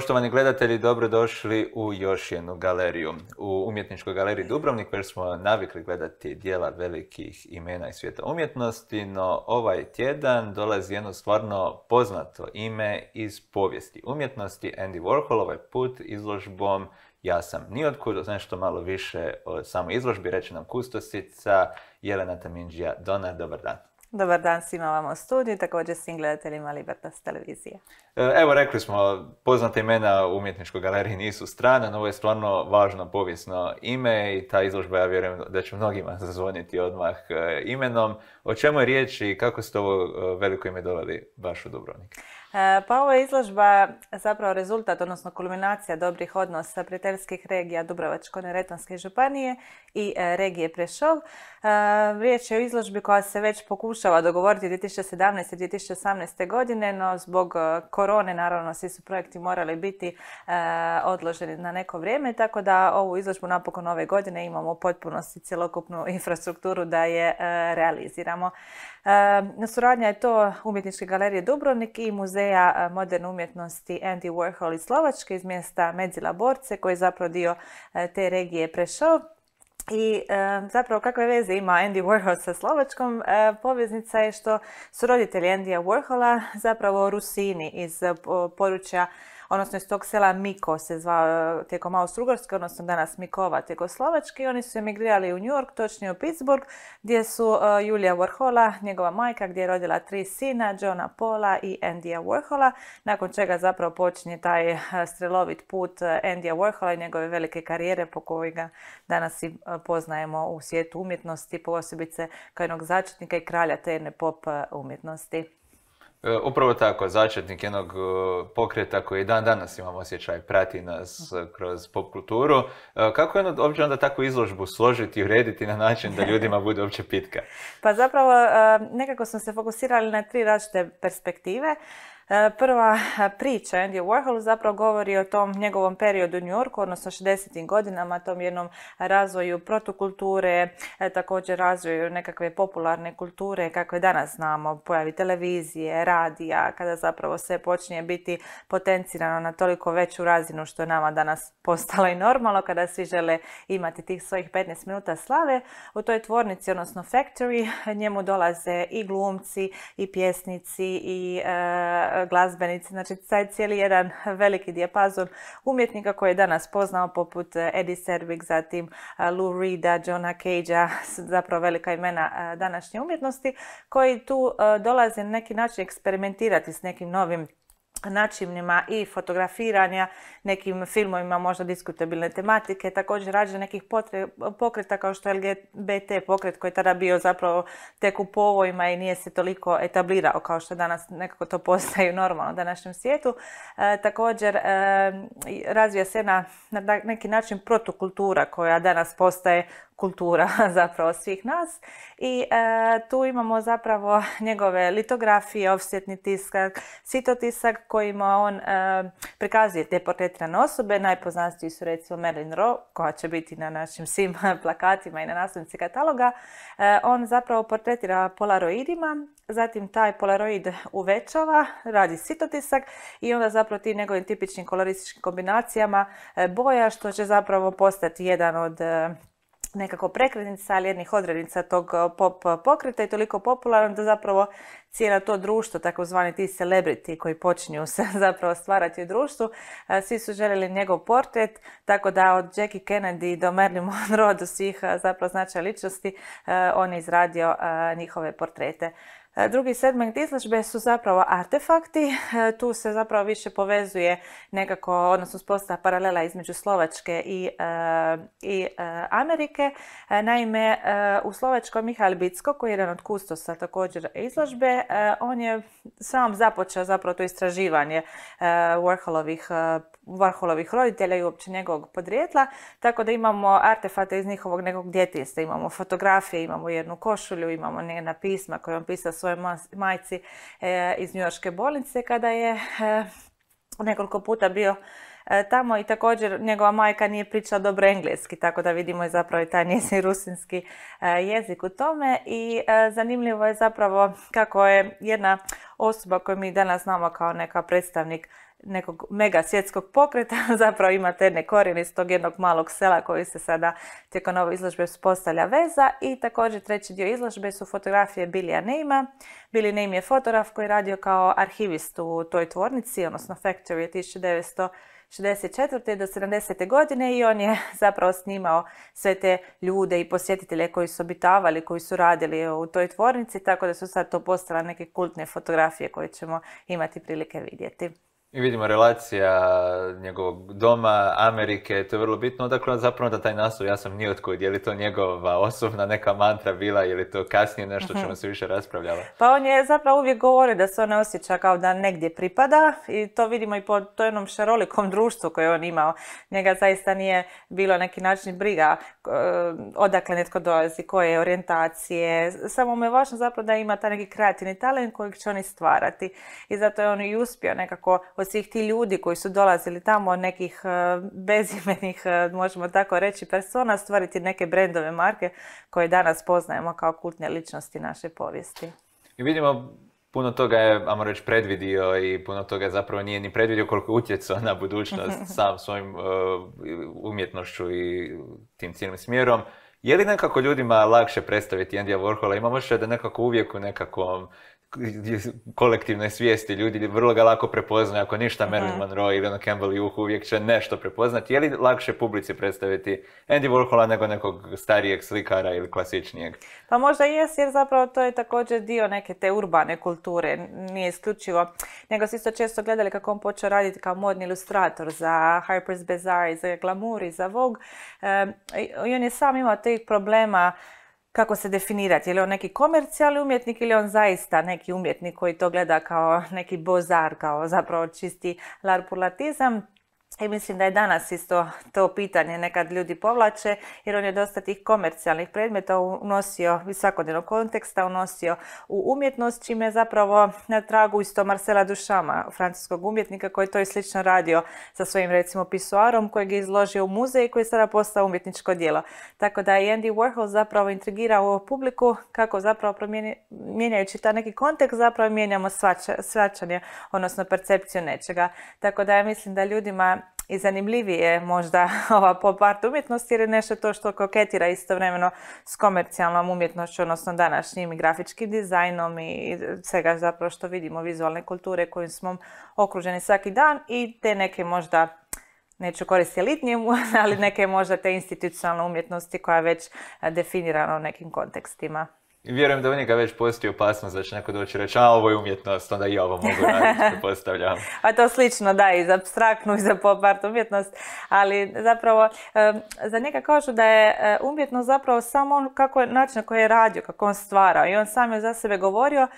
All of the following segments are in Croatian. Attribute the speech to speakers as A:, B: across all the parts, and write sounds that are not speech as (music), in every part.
A: Poštovani gledatelji, dobrodošli u još jednu galeriju. U umjetničkoj galeriji Dubrovnik već smo navikli gledati dijela velikih imena i svijeta umjetnosti, no ovaj tjedan dolazi jedno stvarno poznato ime iz povijesti umjetnosti Andy Warhol, ovaj put izložbom Ja sam nijotkud, nešto malo više o samoj izložbi, reći nam Kustosica, Jelena Taminđija Dona, dobar dan.
B: Dobar dan svima vam u studiju također svim gledateljima Libertas televizije.
A: E, evo rekli smo, poznate imena u umjetničkoj galeriji nisu strana, no ovo je stvarno važno povijesno ime i ta izložba ja vjerujem da će mnogima zazvoniti odmah e, imenom. O čemu je riječ i kako ste ovo e, veliko ime doveli baš u Dubrovnik?
B: E, pa ova izložba zapravo rezultat, odnosno kulminacija dobrih odnosa prijateljskih regija Dubrovačko-Neretvanske županije i e, regije Prešov. E, riječ je o izložbi koja se već pokušava dogovoriti 2017. i 2018. godine, no zbog korone naravno svi su projekti morali biti odloženi na neko vrijeme, tako da ovu izložbu napokon ove godine imamo potpunosti cjelokupnu infrastrukturu da je realiziramo. Ehm, suradnja je to umjetničke galerije Dubrovnik i muzeja e, moderne umjetnosti Andy Warhol iz Slovačke iz mjesta Medzila Borce koji je zapravo dio e, te regije prešao. I e, zapravo kakve veze ima Andy Warhol sa Slovačkom poveznica je što su roditelji Andy Warhola zapravo Rusini iz područja odnosno iz tog sela Miko se zvao e, tijekom austro odnosno danas Mikova Slovački. Oni su emigrirali u New York, točnije u Pittsburgh, gdje su e, Julia Warhola, njegova majka, gdje je rodila tri sina, Johna Paula i Andyja Warhola, nakon čega zapravo počinje taj e, strelovit put Andyja Warhola i njegove velike karijere po kojoj ga danas i poznajemo u svijetu umjetnosti, posebice kao jednog začetnika i kralja te pop umjetnosti.
A: E, upravo tako, začetnik jednog e, pokreta koji dan danas imamo osjećaj prati nas e, kroz pop kulturu. Kako je uopće onda takvu izložbu složiti i urediti na način da ljudima (laughs) bude uopće pitka?
B: pa zapravo nekako smo se fokusirali na tri različite perspektive. E, prva e, priča Andy Warholu zapravo govori o tom njegovom periodu u New Yorku, odnosno 60. godinama, tom jednom razvoju protokulture, e, također razvoju nekakve popularne kulture kakve danas znamo, pojavi televizije, radija, kada zapravo sve počinje biti potencirano na toliko veću razinu što je nama danas postalo i normalno, kada svi žele imati tih svojih 15 minuta slave. U toj tvornici, odnosno factory, njemu dolaze i glumci, i pjesnici, i glazbenici. Znači, taj cijeli jedan veliki dijapazon umjetnika koje je danas poznao, poput eh, Eddie Servig, zatim eh, Lou Reeda, Johna Cagea, zapravo velika imena eh, današnje umjetnosti, koji tu dolaze na neki način eksperimentirati s nekim novim načinima i fotografiranja, nekim filmovima možda diskutabilne tematike, također rađe nekih pokreta kao što je LGBT pokret koji je tada bio zapravo tek u povojima i nije se toliko etablirao kao što danas nekako to (laughs) postaje normalno u današnjem svijetu. E, također e, razvija se na neki način protokultura koja danas postaje kultura (laughs) zapravo svih nas i e, tu imamo zapravo (laughs) njegove litografije, ofsetni tisak, sitotisak kojima on e, prikazuje te portretirane osobe. Najpoznatiji su recimo Marilyn Rowe koja će biti na našim svim (laughs) plakatima i na naslovnici kataloga. E, on zapravo portretira polaroidima, zatim taj polaroid uvećava, radi sitotisak i onda zapravo tim njegovim tipičnim kolorističkim kombinacijama boja što će zapravo postati jedan od nekako prekretnica, ali jednih odrednica tog pop pokreta i toliko popularan da zapravo cijela to društvo, takozvani ti celebrity koji počinju se (laughs) zapravo stvarati u društvu, e, svi su željeli njegov portret, tako da od Jackie Kennedy do Marilyn Monroe do svih e, zapravo značaja ličnosti e, on je izradio njihove portrete. E, drugi segment izložbe su zapravo artefakti. E, tu se zapravo više povezuje nekako, odnosno sposta paralela između Slovačke i, e, i Amerike. Naime, u Slovačkoj Mihajl Bicko, koji je jedan od kustosa također izložbe, on je sam započeo zapravo to istraživanje Warholovih Varholovih roditelja i uopće njegovog podrijetla, tako da imamo artefakte iz njihovog nekog djetinjstva, imamo fotografije, imamo jednu košulju, imamo njena pisma koju on pisao svojoj majci e, iz Njujorske bolnice kada je e, nekoliko puta bio e, tamo i također njegova majka nije pričala dobro engleski, tako da vidimo i zapravo i taj njezin rusinski jezik u tome i zanimljivo je zapravo kako je jedna osoba koju mi danas znamo kao neka predstavnik nekog mega svjetskog pokreta, (laughs) zapravo imate ne korijene iz tog jednog malog sela koji se sada tijekom ove izložbe uspostavlja veza i također treći dio izložbe su fotografije Bilija Neima. Billy Neim je fotograf koji je radio kao arhivist u toj tvornici, odnosno Factory 1964. do 70. godine i on je (laughs) zapravo snimao sve te ljude i posjetitelje koji su obitavali, koji su radili u toj tvornici, tako da su sad to postala neke kultne fotografije koje ćemo imati prilike vidjeti.
A: I vidimo relacija njegovog doma, Amerike, to je vrlo bitno. Dakle, zapravo da taj naslov, ja sam nije je li to njegova osobna neka mantra bila, ili to kasnije nešto čemu mhm. se više raspravljala?
B: Pa on je zapravo uvijek govorio da se ona osjeća kao da negdje pripada i to vidimo i po to jednom šarolikom društvu koje on imao. Njega zaista nije bilo neki način briga eh, odakle netko dolazi, koje orijentacije. Samo mu je važno zapravo da ima taj neki kreativni talent kojeg će oni stvarati i zato je on i uspio nekako od svih ti ljudi koji su dolazili tamo, nekih e, bezimenih, e, možemo tako reći, persona, stvoriti neke brendove marke koje danas poznajemo kao kultne ličnosti naše povijesti.
A: I vidimo puno toga je, vam reći, predvidio i puno toga zapravo nije ni predvidio koliko je utjecao na budućnost (laughs) sam svojim e, umjetnošću i tim cijelim smjerom. Je li nekako ljudima lakše predstaviti Andy Warhola? Imamo što da nekako uvijek u nekakvom kolektivne svijesti ljudi vrlo ga lako prepoznaju, ako ništa Marilyn Monroe ili ono Campbell Juh uvijek će nešto prepoznati. Je li lakše publici predstaviti Andy Warhola nego nekog starijeg slikara ili klasičnijeg?
B: Pa možda jes, jer zapravo to je također dio neke te urbane kulture, nije isključivo. Nego se isto često gledali kako on počeo raditi kao modni ilustrator za Harper's Bazaar, za Glamour i za Vogue. I on je sam imao tih problema kako se definirati, je li on neki komercijalni umjetnik ili on zaista neki umjetnik koji to gleda kao neki bozar, kao zapravo čisti larpulatizam. I mislim da je danas isto to pitanje nekad ljudi povlače, jer on je dosta tih komercijalnih predmeta unosio iz svakodnevnog konteksta, unosio u umjetnost, čime je zapravo na tragu isto Marcela Dušama, francuskog umjetnika koji to i slično radio sa svojim recimo pisuarom kojeg je izložio u muzej i koji je sada postao umjetničko djelo. Tako da je Andy Warhol zapravo intrigirao u publiku kako zapravo mijenjajući taj neki kontekst zapravo mijenjamo svačanje, odnosno percepciju nečega. Tako da ja mislim da ljudima i zanimljivije možda (laughs) ova pop art umjetnost jer je nešto to što koketira istovremeno s komercijalnom umjetnošću, odnosno današnjim grafičkim dizajnom i svega zapravo što vidimo vizualne kulture kojim smo okruženi svaki dan i te neke možda neću koristiti elitnije, (laughs) ali neke možda te institucionalne umjetnosti koja je već eh, definirana u nekim kontekstima
A: vjerujem da u njega već postoji opasnost da će neko doći reći, a ovo je umjetnost, onda i ovo mogu raditi, postavljam.
B: (laughs) a to slično, da, i za abstraktnu i za pop art umjetnost, ali zapravo za njega kažu da je e, umjetnost zapravo samo on kako je, način na koji je radio, kako on stvarao i on sam je za sebe govorio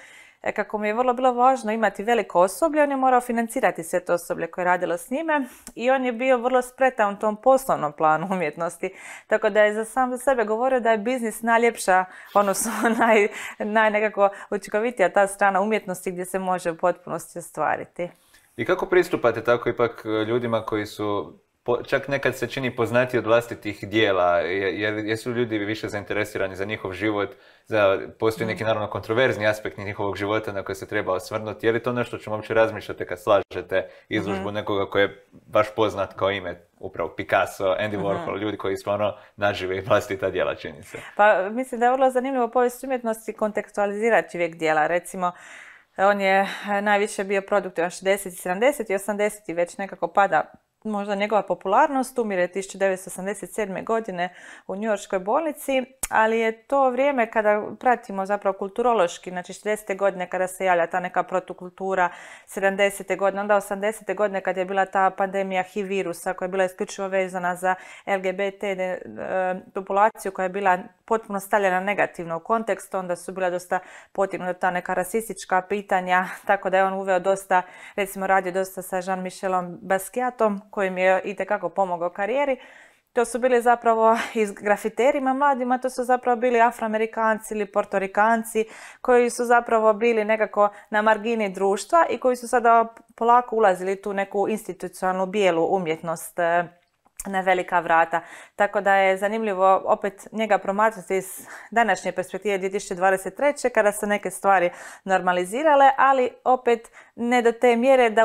B: E, kako mi je vrlo bilo važno imati veliko osoblje, on je morao financirati sve to osoblje koje je radilo s njime i on je bio vrlo spretan u tom poslovnom planu umjetnosti. Tako da je za sam za sebe govorio da je biznis najljepša, odnosno (laughs) naj, naj nekako učinkovitija ta strana umjetnosti gdje se može u potpunosti ostvariti.
A: I kako pristupate tako ipak e, ljudima koji su čak nekad se čini poznati od vlastitih dijela, jer jesu ljudi više zainteresirani za njihov život, za, postoji neki mm. naravno kontroverzni aspekt njihovog života na koji se treba osvrnuti, je li to nešto o čemu uopće razmišljate kad slažete izložbu mhm. nekoga koji je baš poznat kao ime, upravo Picasso, Andy mhm. Warhol, ljudi koji stvarno nažive i vlastita djela čini se.
B: Pa mislim da je vrlo zanimljivo povijest umjetnosti kontekstualizirati čovjek djela, recimo on je eh, najviše bio produktivan 60 i 70 i 80 i već nekako pada možda njegova popularnost, umire 1987. godine u njujorskoj bolnici ali je to vrijeme kada pratimo zapravo kulturološki, znači 60. godine kada se javlja ta neka protokultura, 70. godine, onda 80. godine kada je bila ta pandemija HIV virusa koja je bila isključivo vezana za LGBT e, populaciju koja je bila potpuno stavljena negativno u kontekst, onda su bila dosta potignuta ta neka rasistička pitanja, (laughs) tako da je on uveo dosta, recimo radio dosta sa Jean-Michelom Basquiatom kojim je itekako pomogao karijeri. To su bili zapravo (laughs) iz grafiterima mladima, to su zapravo bili afroamerikanci ili portorikanci koji su zapravo bili nekako na margini društva i koji su sada polako ulazili tu neku institucionalnu bijelu umjetnost e, na velika vrata. Tako da je zanimljivo opet njega promatrati iz današnje perspektive 2023. kada su neke stvari normalizirale, ali opet ne do te mjere da,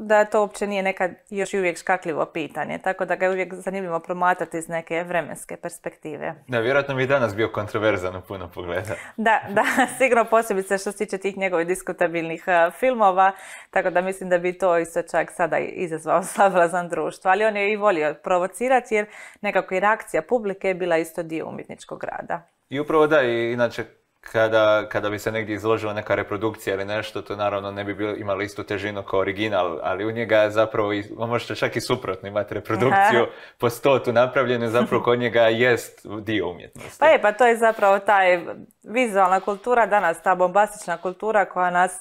B: da to uopće nije nekad još uvijek škakljivo pitanje. Tako da ga je uvijek zanimljivo promatrati iz neke vremenske perspektive.
A: Da, vjerojatno bi danas bio kontroverzan u puno pogleda.
B: Da, da, (laughs) sigurno posebice što se tiče tih njegovih diskutabilnih filmova. Tako da mislim da bi to isto čak sada izazvao (laughs) za društvo. Ali on je i volio provocirati jer nekako i reakcija publike je bila isto dio umjetničkog rada.
A: I upravo da, i inače kada, kada bi se negdje izložila neka reprodukcija ili nešto, to naravno ne bi bilo, imali istu težinu kao original, ali u njega je zapravo, možete čak i suprotno imati reprodukciju Aha. po stotu napravljenu, zapravo kod njega jest dio umjetnosti.
B: Pa je, pa to je zapravo taj vizualna kultura danas, ta bombastična kultura koja nas,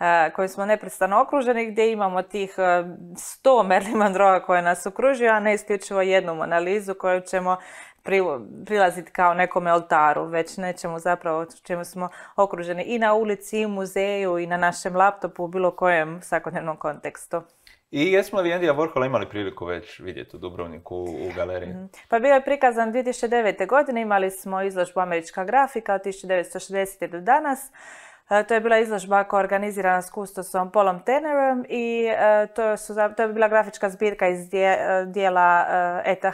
B: eh, koju smo neprestano okruženi, gdje imamo tih eh, sto Merlin Monroe koje nas okružuju, a ne isključivo jednu analizu koju ćemo prilaziti kao nekome oltaru, već nećemo zapravo čemu smo okruženi i na ulici, i u muzeju, i na našem laptopu, u bilo kojem svakodnevnom kontekstu.
A: I jesmo li imali priliku već vidjeti u Dubrovniku u galeriji? Mhm.
B: Pa bio je prikazan 2009. godine, imali smo izložbu Američka grafika od 1960. do danas. E, to je bila izložba koja je organizirana s kustosom Polom Tenerom i e, to, to je bila grafička zbirka iz e, dijela ETH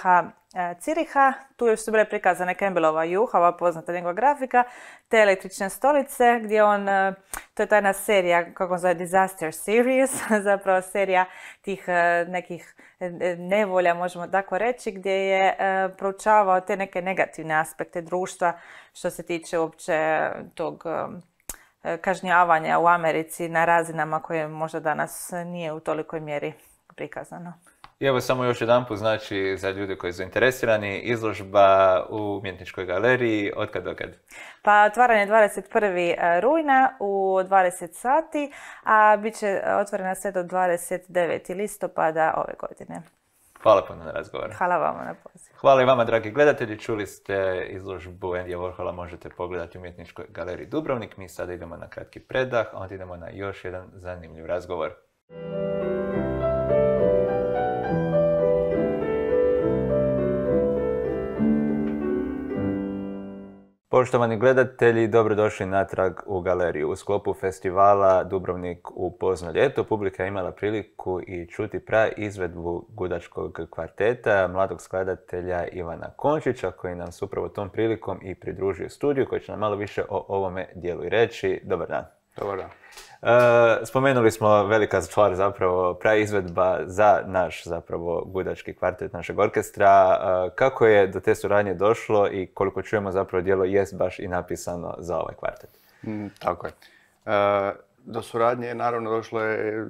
B: E, Ciriha. Tu su bile prikazane Campbellova juha, ova poznata njegova grafika, te električne stolice gdje on, e, to je tajna serija, kako se zove, Disaster Series, (laughs) zapravo serija tih e, nekih nevolja, možemo tako reći, gdje je proučavao te neke negativne aspekte društva što se tiče uopće tog kažnjavanja u Americi na razinama koje možda danas nije u tolikoj mjeri prikazano.
A: I evo samo još jedan put, znači za ljude koji su interesirani, izložba u umjetničkoj galeriji, od kad do kad?
B: Pa otvaranje 21. E, rujna u 20 sati, a bit će e, otvorena sve do 29. listopada ove godine.
A: Hvala puno na razgovor. Hvala vama na poziv. Hvala i vama, dragi gledatelji. Čuli ste izložbu Endija Warhola, možete pogledati u umjetničkoj galeriji Dubrovnik. Mi sada idemo na kratki predah, a onda idemo na još jedan zanimljiv razgovor. Poštovani gledatelji, dobrodošli natrag u galeriju. U sklopu festivala Dubrovnik u pozno ljeto, publika je imala priliku i čuti pra izvedbu gudačkog kvarteta mladog skladatelja Ivana Končića, koji nam se upravo tom prilikom i pridružio studiju, koji će nam malo više o ovome dijelu i reći. Dobar dan. Dobar dan. E, spomenuli smo velika stvar zapravo, praizvedba za naš zapravo gudački kvartet našeg orkestra. E, kako je do te suradnje došlo i koliko čujemo zapravo djelo jest baš i napisano za ovaj kvartet?
C: Mm, tako je. E, do suradnje naravno došlo je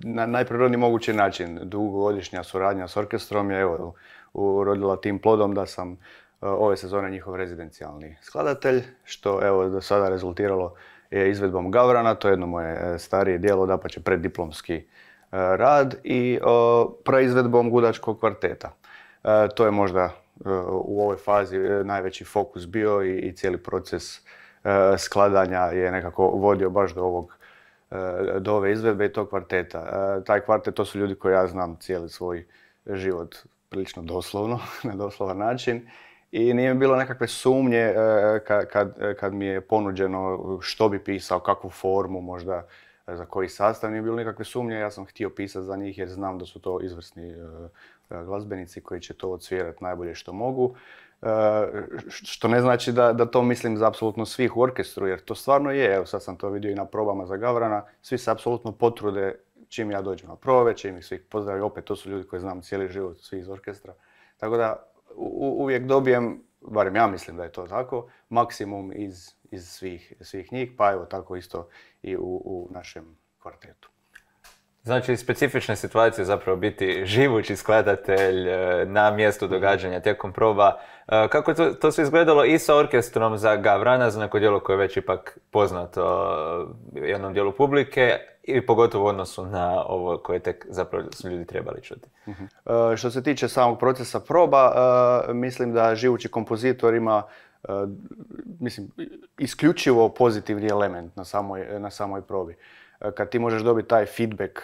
C: na najprirodniji mogući način. Dugogodišnja suradnja s orkestrom je evo, urodila tim plodom da sam ove sezone njihov rezidencijalni skladatelj, što evo do sada rezultiralo je izvedbom Gavrana, to je jedno moje e, starije dijelo, da pa će preddiplomski e, rad i preizvedbom gudačkog kvarteta. E, to je možda u ovoj fazi najveći fokus bio i, cijeli proces skladanja je nekako vodio baš do ovog do ove izvedbe i tog kvarteta. Taj kvartet to su ljudi koji ja znam cijeli svoj život prilično doslovno, (laughs) na doslovan način i nije bilo nekakve sumnje e, kad, e, kad, mi je ponuđeno što bi pisao, kakvu formu možda e, za koji sastav, nije bilo nikakve sumnje, ja sam htio pisati za njih jer znam da su to izvrsni glazbenici koji će to odsvirati najbolje što mogu. Što ne znači da, da to mislim za apsolutno svih u orkestru, jer to stvarno je, evo sad sam to vidio i na probama za Gavrana, svi se apsolutno potrude čim ja dođem na probe, čim ih svih pozdravim, opet to su ljudi koje znam cijeli život, svi iz orkestra. Tako da uvijek dobijem, barem ja mislim da je to tako, maksimum iz, iz svih, svih njih, pa evo tako isto i u, u našem kvartetu.
A: Znači, specifične situacije zapravo biti živući skladatelj e, na mjestu mhm. događanja tijekom proba. E, kako to, to se izgledalo i sa orkestrom za Gavrana, znako neko djelo koje je već ipak poznato e, jednom dijelu publike, i pogotovo u odnosu na ovo koje tek zapravo su ljudi trebali čuti.
C: uh što se tiče samog procesa proba, e, mislim da živući kompozitor ima e, mislim, isključivo pozitivni element na samoj, na samoj probi. Kad ti možeš dobiti taj feedback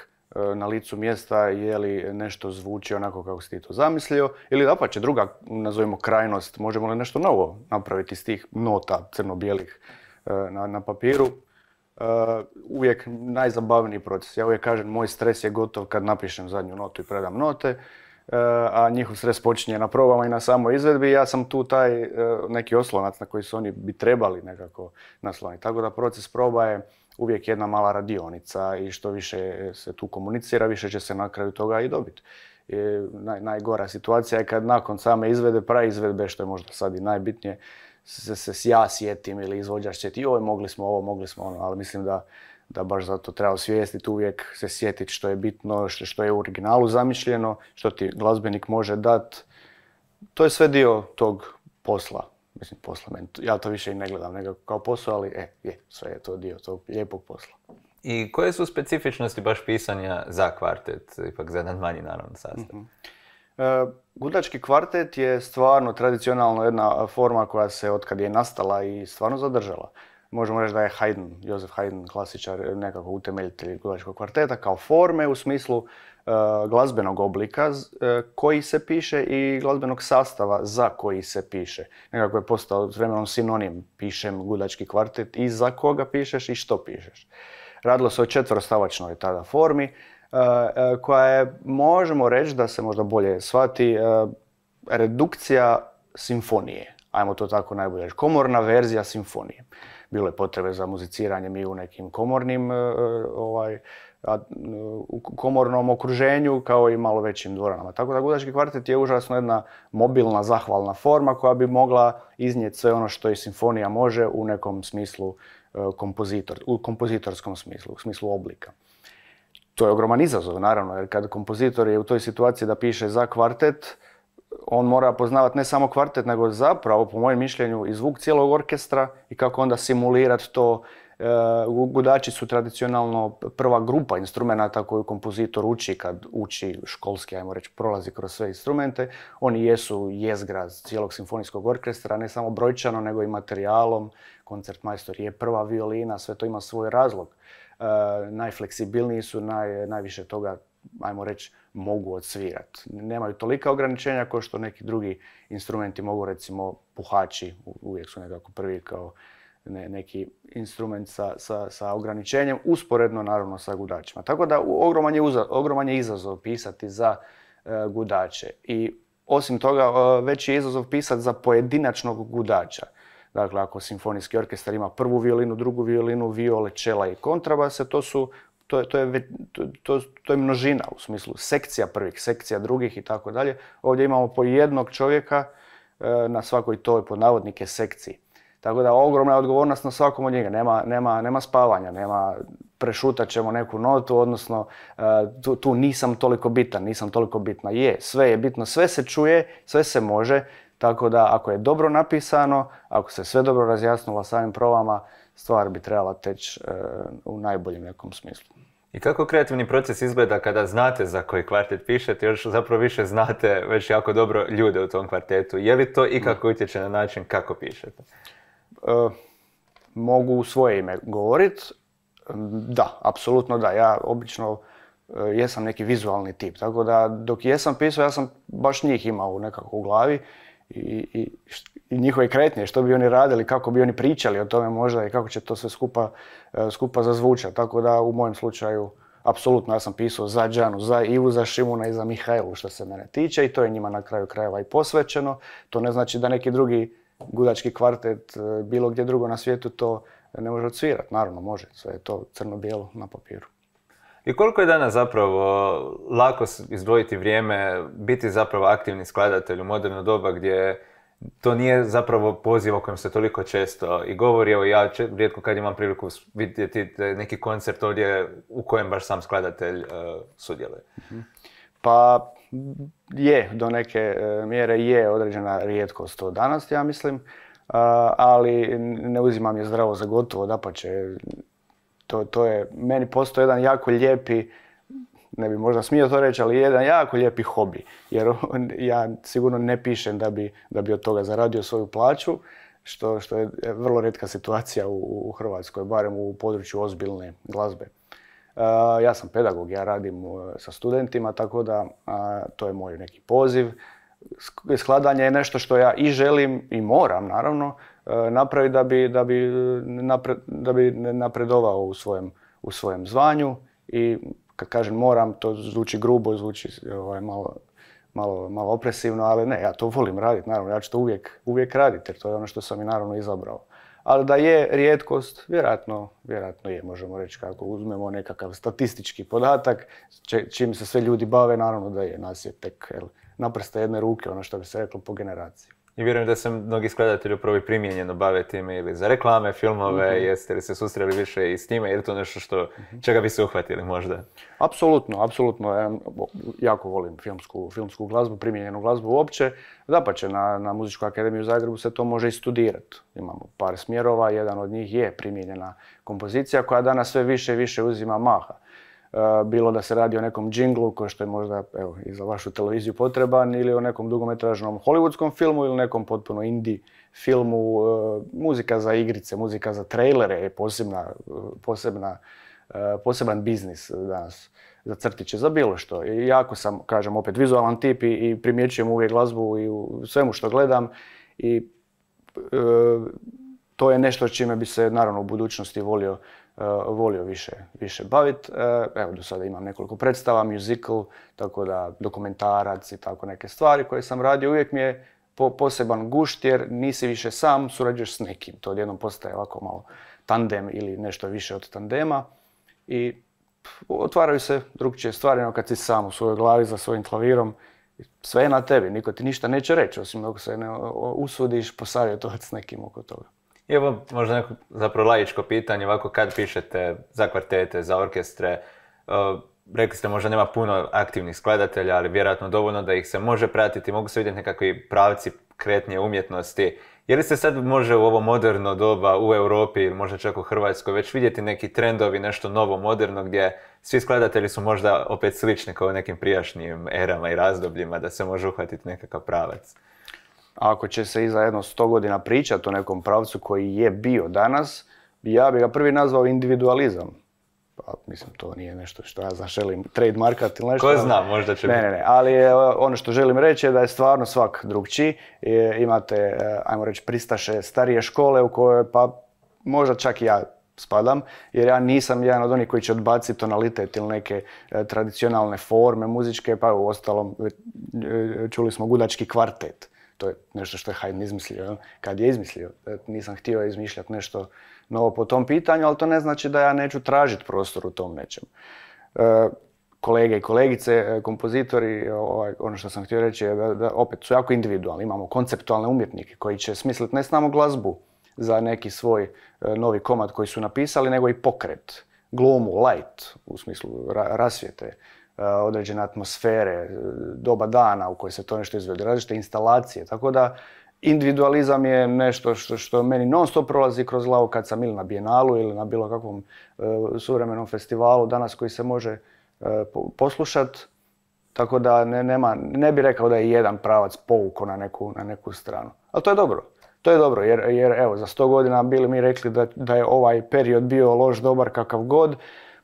C: na licu mjesta je li nešto zvuči onako kako si ti to zamislio ili da će druga, nazovimo krajnost, možemo li nešto novo napraviti iz tih nota crno-bijelih na, na papiru Uh, uvijek najzabavniji proces. Ja uvijek kažem, moj stres je gotov kad napišem zadnju notu i predam note, uh, a njihov stres počinje na probama i na samoj izvedbi. Ja sam tu taj uh, neki oslonac na koji su oni bi trebali nekako nasloniti. Tako da proces proba je uvijek jedna mala radionica i što više se tu komunicira, više će se na kraju toga i dobiti. najgora situacija je kad nakon same izvede, praizvedbe, što je možda sad i najbitnije, se, se ja sjetim ili izvođač sjeti, joj, mogli smo ovo, mogli smo ono, ali mislim da, da baš zato treba osvijestiti uvijek, se sjetiti što je bitno, što, što je u originalu zamišljeno, što ti glazbenik može dat. To je sve dio tog posla. Mislim, posla Ja to više i ne gledam nego kao posao, ali e, je, sve je to dio tog lijepog posla.
A: I koje su specifičnosti baš pisanja za kvartet, ipak za jedan manji naravno sastav? Mhm.
C: E, gudački kvartet je stvarno tradicionalno jedna forma koja se otkad je nastala i stvarno zadržala. Možemo reći da je Haydn, Josef Haydn, klasičar, nekako utemeljitelj gudačkog kvarteta kao forme u smislu e, glazbenog oblika e, koji se piše i glazbenog sastava za koji se piše. Nekako je postao s vremenom sinonim pišem gudački kvartet i za koga pišeš i što pišeš. Radilo se o četvrostavačnoj tada formi E, koja je, možemo reći da se možda bolje shvati, e, redukcija simfonije. Ajmo to tako najbolje reći. Komorna verzija simfonije. Bilo je potrebe za muziciranjem i u nekim komornim e, ovaj, u komornom okruženju kao i malo većim dvoranama. Tako da Gudački kvartet je užasno jedna mobilna zahvalna forma koja bi mogla iznijeti sve ono što i simfonija može u nekom smislu kompozitor, u kompozitorskom smislu, u smislu oblika to je ogroman izazov, naravno, jer kad kompozitor je u toj situaciji da piše za kvartet, on mora poznavati ne samo kvartet, nego zapravo, po mojem mišljenju, i zvuk cijelog orkestra i kako onda simulirati to. E, gudači su tradicionalno prva grupa instrumenta koju kompozitor uči kad uči školski, ajmo reći, prolazi kroz sve instrumente. Oni jesu jezgra cijelog simfonijskog orkestra, ne samo brojčano, nego i materijalom. majstor je prva violina, sve to ima svoj razlog. E, najfleksibilniji su, najviše toga, ajmo reći, mogu odsvirati. Nemaju tolika ograničenja kao što neki drugi instrumenti mogu, recimo puhači, uvijek su nekako prvi kao neki instrument sa, sa, sa ograničenjem, usporedno naravno sa gudačima. Tako da ogroman je, izazov pisati za e, gudače. I osim toga, e, veći je izazov pisati za pojedinačnog gudača. Dakle, ako simfonijski orkestar ima prvu violinu, drugu violinu, viole, čela i kontrabase, to su to je, to, je, množina u smislu sekcija prvih, sekcija drugih i tako dalje. Ovdje imamo po jednog čovjeka e, na svakoj toj pod sekciji. Tako da ogromna je odgovornost na svakom od njega. Nema, nema, spavanja, nema prešutat ćemo neku notu, odnosno e, tu, tu nisam toliko bitan, nisam toliko bitna. Je, sve je bitno, sve se čuje, sve se može, tako da ako je dobro napisano, ako se sve dobro razjasnilo samim provama, stvar bi trebala teći e, u najboljem nekom smislu.
A: I kako kreativni proces izgleda kada znate za koji kvartet pišete, još zapravo više znate već jako dobro ljude u tom kvartetu. Je li to kako utječe na način kako pišete?
C: E, mogu u svoje ime govorit. Da, apsolutno da. Ja obično e, jesam neki vizualni tip, tako da dok jesam pisao, ja sam baš njih imao nekako u glavi i, njihove kretnje, što bi oni radili, kako bi oni pričali o tome možda i kako će to sve skupa, e, skupa zazvučati. Tako da u mojem slučaju, apsolutno ja sam pisao za Đanu, za Ivu, za Šimuna i za Mihajlu što se mene tiče i to je njima na kraju krajeva i posvećeno. To ne znači da neki drugi gudački kvartet e, bilo gdje drugo na svijetu to ne može odsvirati. Naravno može, sve je to crno-bijelo na papiru.
A: I koliko je danas zapravo lako izdvojiti vrijeme, biti zapravo aktivni skladatelj u moderno doba gdje to nije zapravo poziv o kojem se toliko često i govori. Evo ja rijetko kad imam priliku vidjeti neki koncert ovdje u kojem baš sam skladatelj e, sudjeluje.
C: Mhm. Pa je, do neke e, mjere je određena rijetkost to danas, ja mislim. E, ali ne uzimam je zdravo za gotovo, da pa će to, to je, meni postoji jedan jako lijepi, ne bi možda smio to reći, ali jedan jako lijepi hobi. Jer ja sigurno ne pišem da bi, da od toga zaradio svoju plaću, što, što je vrlo redka situacija u, u Hrvatskoj, barem u području ozbiljne glazbe. ja sam pedagog, ja radim e, sa studentima, tako da to je moj neki poziv. Skladanje je nešto što ja i želim i moram, naravno, Eh, napravi da bi, da bi, eh, napred, da bi napredovao u svojem, u zvanju i kad kažem moram, to zvuči grubo, zvuči ovaj, malo, malo, malo opresivno, ali ne, ja to volim raditi, naravno, ja ću to uvijek, uvijek raditi, jer to je ono što sam i naravno izabrao. Ali da je rijetkost, vjerojatno, vjerojatno je, možemo reći kako uzmemo nekakav statistički podatak, če, čim se sve ljudi bave, naravno da je, nas je tek naprste jedne ruke, ono što bi se reklo po generaciji.
A: I vjerujem da se mnogi skladatelji upravo i primjenjeno, bave time ili za reklame, filmove, mhm. jeste li se susreli više i s time, je to nešto što, mhm. čega bi se uhvatili možda?
C: Apsolutno, apsolutno. Ja jako volim filmsku, filmsku glazbu, primijenjenu glazbu uopće. Dapače, na, na Muzičkoj akademiji u Zagrebu se to može i studirati. Imamo par smjerova, jedan od njih je primijenjena kompozicija koja danas sve više i više uzima maha. Eh, bilo da se radi o nekom džinglu koji što je možda evo, i za vašu televiziju potreban ili o nekom dugometražnom hollywoodskom filmu ili nekom potpuno indie filmu. Eh, muzika za igrice, muzika za trailere je posebna, eh, posebna, poseban biznis danas za crtiće, za bilo što. I jako sam, kažem, opet vizualan tip i, primjećujem uvijek glazbu i u svemu što gledam. I to je nešto čime bi se naravno u budućnosti volio Eh, volio više, više baviti. Eh, evo, do sada imam nekoliko predstava, musical, tako da dokumentarac i tako neke stvari koje sam radio. Uvijek mi je poseban gušt jer nisi više sam, surađuješ s nekim. To odjednom postaje ovako malo tandem ili nešto više od tandema. I otvaraju se drugčije stvari no kad si sam u svojoj glavi za svojim klavirom. Sve je na tebi, niko ti ništa neće reći, osim ako se ne usudiš posavjetovati s nekim oko toga.
A: I evo možda neko zapravo laičko pitanje, ovako kad pišete za kvartete, za orkestre, e, rekli ste možda nema puno aktivnih skladatelja, ali vjerojatno dovoljno da ih se može pratiti, mogu se vidjeti nekakvi pravci kretnje umjetnosti. Je li se sad može u ovo moderno doba u Europi ili možda čak u Hrvatskoj već vidjeti neki trendovi, nešto novo, moderno gdje svi skladatelji su možda opet slični kao u nekim prijašnjim erama i razdobljima da se može uhvatiti nekakav pravac?
C: Ako će se iza jedno sto godina pričati o nekom pravcu koji je bio danas, ja bi ga prvi nazvao individualizam. Pa, mislim, to nije nešto što ja zaželim trademarkat ili nešto. Ko zna,
A: možda će ne, biti. Ne, ne,
C: ali e, ono što želim reći je da je stvarno svak drugčiji. E, imate, e, ajmo reći, pristaše starije škole u kojoj pa možda čak i ja spadam, jer ja nisam jedan od onih koji će odbaciti tonalitet ili neke tradicionalne forme muzičke, pa u ostalom čuli smo gudački kvartet to je nešto što je Haydn izmislio kad je izmislio. E, nisam htio izmišljati nešto novo po tom pitanju, ali to ne znači da ja neću tražiti prostor u tom nečem. E, kolege i kolegice, e, kompozitori, ovaj, ono što sam htio reći je da, opet su jako individualni. Imamo konceptualne umjetnike koji će smisliti ne samo glazbu za neki svoj novi komad koji su napisali, nego i pokret, glomu, light, u smislu rasvjete. rasvijete, E, određene atmosfere, e, doba dana u kojoj se to nešto izvede, različite instalacije. Tako da individualizam je nešto što, što meni non stop prolazi kroz glavu kad sam ili na Bienalu ili na bilo kakvom e, suvremenom festivalu danas koji se može poslušat Tako da ne, bi rekao da je jedan pravac pouko na neku, stranu. Ali to je dobro. To je dobro jer, evo za sto godina bili mi rekli da, da je ovaj period bio loš dobar kakav god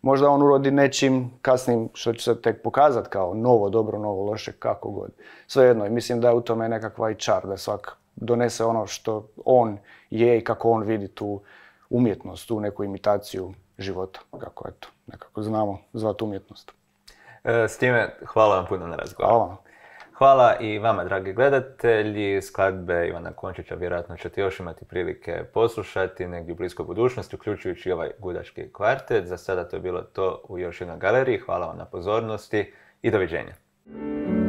C: možda on urodi nečim kasnim što će se tek pokazati kao novo, dobro, novo, loše, kako god. Svejedno, mislim da je u tome nekakva i čar, da svak donese ono što on je i kako on vidi tu umjetnost, tu neku imitaciju života, kako eto, nekako znamo zvati umjetnost.
A: E, s time, hvala vam puno na razgovor. Hvala vam. Hvala i vama, dragi gledatelji. Skladbe Ivana Končića vjerojatno ćete još imati prilike poslušati negdje u bliskoj budućnosti, uključujući ovaj gudački kvartet. Za sada to je bilo to u još jednoj galeriji. Hvala vam na pozornosti i doviđenja.